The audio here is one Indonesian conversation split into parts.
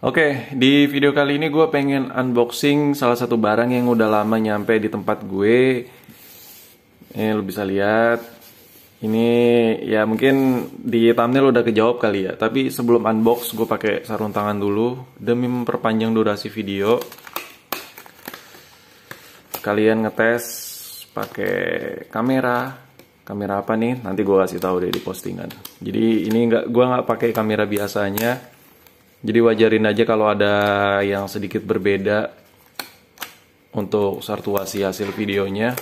Oke, okay, di video kali ini gue pengen unboxing salah satu barang yang udah lama nyampe di tempat gue. Ini eh, lo bisa lihat. Ini ya mungkin di thumbnail udah kejawab kali ya. Tapi sebelum unbox gue pakai sarung tangan dulu demi memperpanjang durasi video. Kalian ngetes pakai kamera. Kamera apa nih? Nanti gue kasih tahu deh di postingan. Jadi ini nggak gue nggak pakai kamera biasanya jadi wajarin aja kalau ada yang sedikit berbeda untuk sartuasi hasil videonya.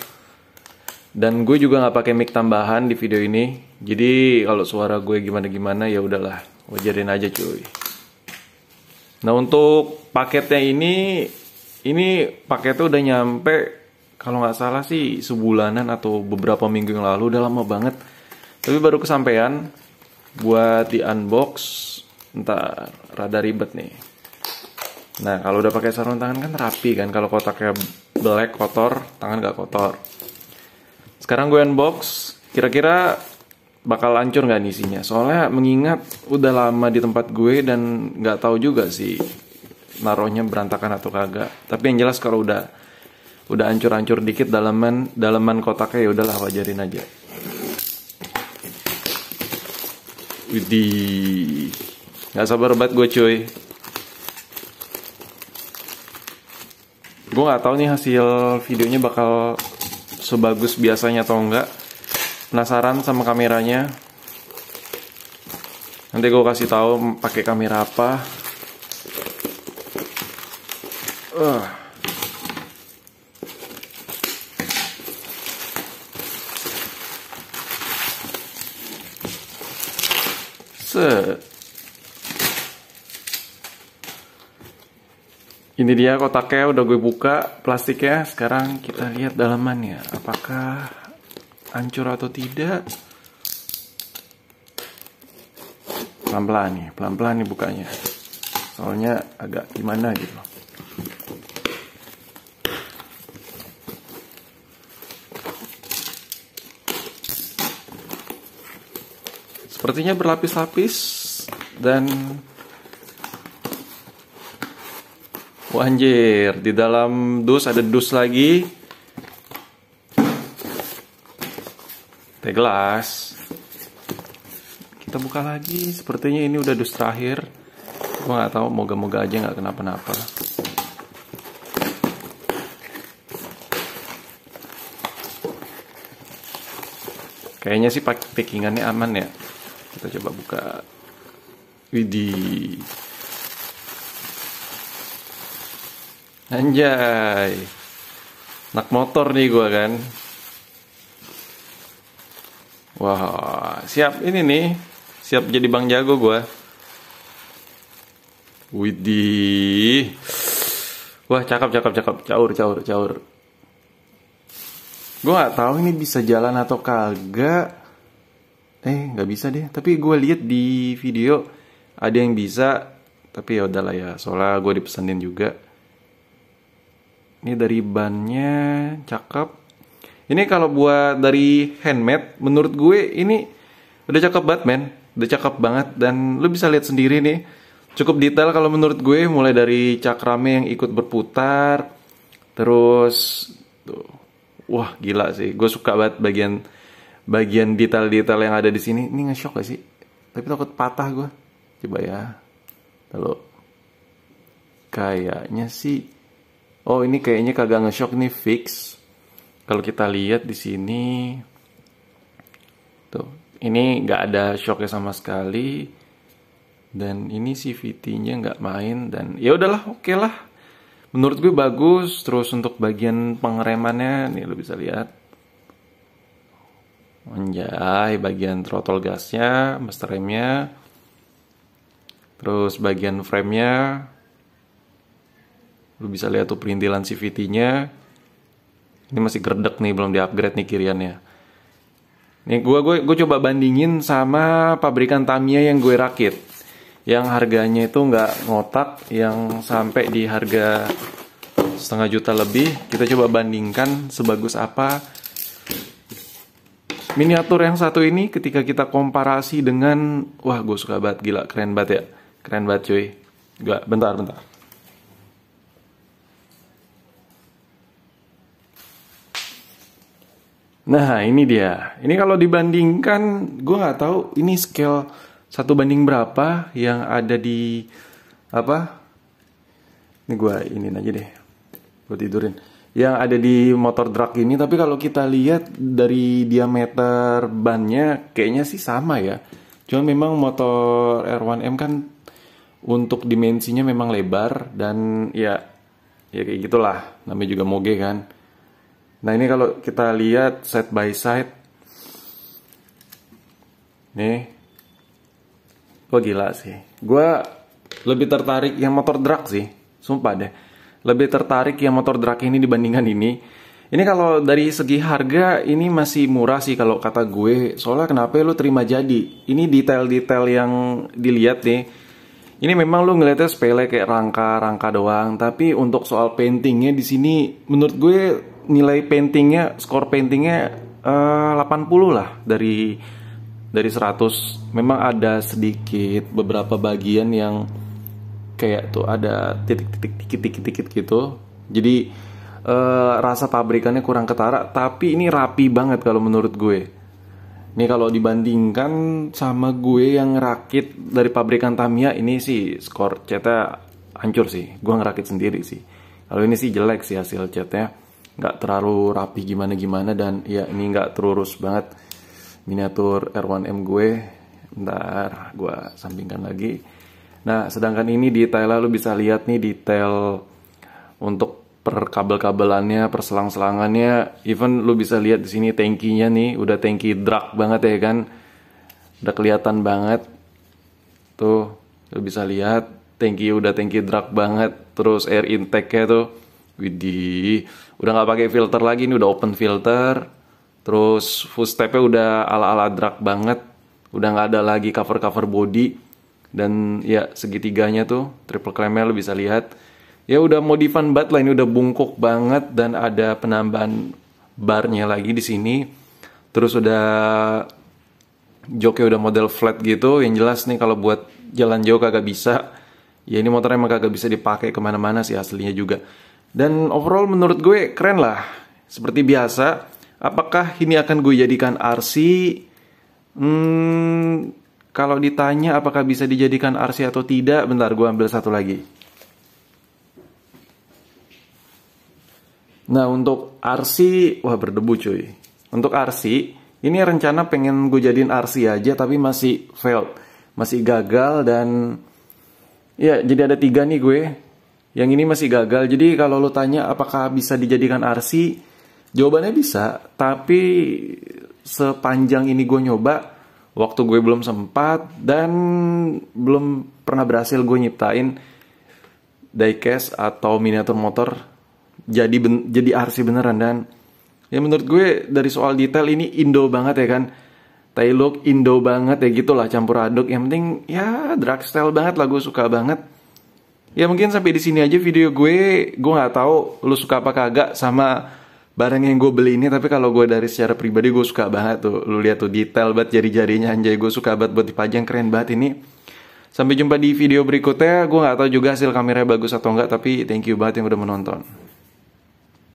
Dan gue juga nggak pakai mic tambahan di video ini. Jadi kalau suara gue gimana-gimana ya udahlah, wajarin aja cuy. Nah, untuk paketnya ini ini paketnya udah nyampe kalau nggak salah sih sebulanan atau beberapa minggu yang lalu udah lama banget. Tapi baru kesampaian buat di unbox Ntar, rada ribet nih. Nah, kalau udah pakai sarung tangan kan rapi kan. Kalau kotaknya black kotor, tangan gak kotor. Sekarang gue unbox, kira-kira bakal hancur nggak isinya? Soalnya mengingat udah lama di tempat gue dan nggak tahu juga sih naruhnya berantakan atau kagak. Tapi yang jelas kalau udah udah hancur-hancur dikit dalaman dalaman kotaknya ya udahlah wajarin aja. Widih. Gak sabar banget gue cuy. Gue gak tau nih hasil videonya bakal sebagus biasanya atau enggak. Penasaran sama kameranya. Nanti gue kasih tahu pakai kamera apa. Uh. Set. ini dia kotaknya udah gue buka plastiknya sekarang kita lihat dalamannya apakah hancur atau tidak pelan-pelan nih pelan-pelan nih bukanya soalnya agak gimana gitu sepertinya berlapis-lapis dan Wah di dalam dus ada dus lagi. Teh gelas. Kita buka lagi, sepertinya ini udah dus terakhir. Gua nggak tahu, moga-moga aja nggak kenapa-napa. Kayaknya sih packingannya aman ya. Kita coba buka. Widih. Anjay. Nak motor nih gue kan. Wah, siap ini nih. Siap jadi Bang Jago gue. Widih. Wah, cakep cakep cakep. Caur caur caur. Gue gak tau ini bisa jalan atau kagak. Eh, gak bisa deh. Tapi gue liat di video ada yang bisa. Tapi ya udahlah ya. Soalnya gue dipesenin juga. Ini dari bannya cakep. Ini kalau buat dari handmade, menurut gue ini udah cakep banget men. Udah cakep banget dan lu bisa lihat sendiri nih. Cukup detail kalau menurut gue mulai dari cakrame yang ikut berputar. Terus tuh. Wah, gila sih. Gue suka banget bagian bagian detail-detail yang ada di sini. Ini nge-shock gak sih? Tapi takut patah gue. Coba ya. Lalu kayaknya sih Oh, ini kayaknya kagak nge-shock nih fix. Kalau kita lihat di sini tuh, ini nggak ada shocknya sama sekali. Dan ini CVT-nya nggak main dan ya udahlah, oke okay lah. Menurut gue bagus. Terus untuk bagian pengeremannya nih lo bisa lihat. Anjay, bagian throttle gasnya, master remnya, terus bagian frame-nya. Lu bisa lihat tuh perintilan CVT-nya. Ini masih gerdek nih, belum di-upgrade nih kiriannya. ini gue gue gue coba bandingin sama pabrikan Tamiya yang gue rakit. Yang harganya itu nggak ngotak yang sampai di harga setengah juta lebih. Kita coba bandingkan sebagus apa miniatur yang satu ini ketika kita komparasi dengan wah gue suka banget gila keren banget ya keren banget cuy gak bentar bentar Nah ini dia. Ini kalau dibandingkan, gue nggak tahu ini scale satu banding berapa yang ada di apa? Ini gue ini aja deh. Gue tidurin. Yang ada di motor drag ini, tapi kalau kita lihat dari diameter bannya, kayaknya sih sama ya. Cuman memang motor R1M kan untuk dimensinya memang lebar dan ya ya kayak gitulah. Namanya juga moge kan Nah ini kalau kita lihat side by side Nih Gue gila sih Gue lebih tertarik yang motor drag sih Sumpah deh Lebih tertarik yang motor drag ini dibandingkan ini Ini kalau dari segi harga ini masih murah sih kalau kata gue Soalnya kenapa ya lu terima jadi Ini detail-detail yang dilihat nih ini memang lo ngeliatnya sepele kayak rangka-rangka doang, tapi untuk soal paintingnya di sini menurut gue nilai paintingnya, skor paintingnya eh, uh, 80 lah dari dari 100. Memang ada sedikit beberapa bagian yang kayak tuh ada titik-titik titik-titik-titik gitu. Jadi uh, rasa pabrikannya kurang ketara, tapi ini rapi banget kalau menurut gue. Ini kalau dibandingkan sama gue yang rakit dari pabrikan Tamiya ini sih skor catnya hancur sih. Gue ngerakit sendiri sih. Kalau ini sih jelek sih hasil catnya nggak terlalu rapi gimana-gimana dan ya ini nggak terurus banget miniatur R1M gue ntar gue sampingkan lagi nah sedangkan ini detail lu bisa lihat nih detail untuk per kabel-kabelannya perselang selangannya even lu bisa lihat di sini tankinya nih udah tanki drag banget ya kan udah kelihatan banget tuh lu bisa lihat tanki udah tanki drag banget terus air intake-nya tuh widih udah nggak pakai filter lagi ini udah open filter terus footstepnya udah ala ala drag banget udah nggak ada lagi cover cover body dan ya segitiganya tuh triple clamnya bisa lihat ya udah modifan banget lah ini udah bungkuk banget dan ada penambahan barnya lagi di sini terus udah joknya udah model flat gitu yang jelas nih kalau buat jalan jauh kagak bisa ya ini motornya emang kagak bisa dipakai kemana-mana sih aslinya juga dan overall menurut gue keren lah. Seperti biasa, apakah ini akan gue jadikan RC? Hmm, kalau ditanya apakah bisa dijadikan RC atau tidak, bentar gue ambil satu lagi. Nah untuk RC, wah berdebu cuy. Untuk RC, ini rencana pengen gue jadiin RC aja tapi masih failed. Masih gagal dan ya jadi ada tiga nih gue yang ini masih gagal. Jadi kalau lo tanya apakah bisa dijadikan RC, jawabannya bisa. Tapi sepanjang ini gue nyoba, waktu gue belum sempat dan belum pernah berhasil gue nyiptain diecast atau miniatur motor jadi ben, jadi RC beneran dan ya menurut gue dari soal detail ini Indo banget ya kan. Tailook Indo banget ya gitulah campur aduk. Yang penting ya drag style banget lah gue suka banget ya mungkin sampai di sini aja video gue gue nggak tahu lu suka apa kagak sama barang yang gue beli ini tapi kalau gue dari secara pribadi gue suka banget tuh lu lihat tuh detail banget jari-jarinya anjay gue suka banget buat dipajang keren banget ini sampai jumpa di video berikutnya gue nggak tahu juga hasil kameranya bagus atau enggak tapi thank you banget yang udah menonton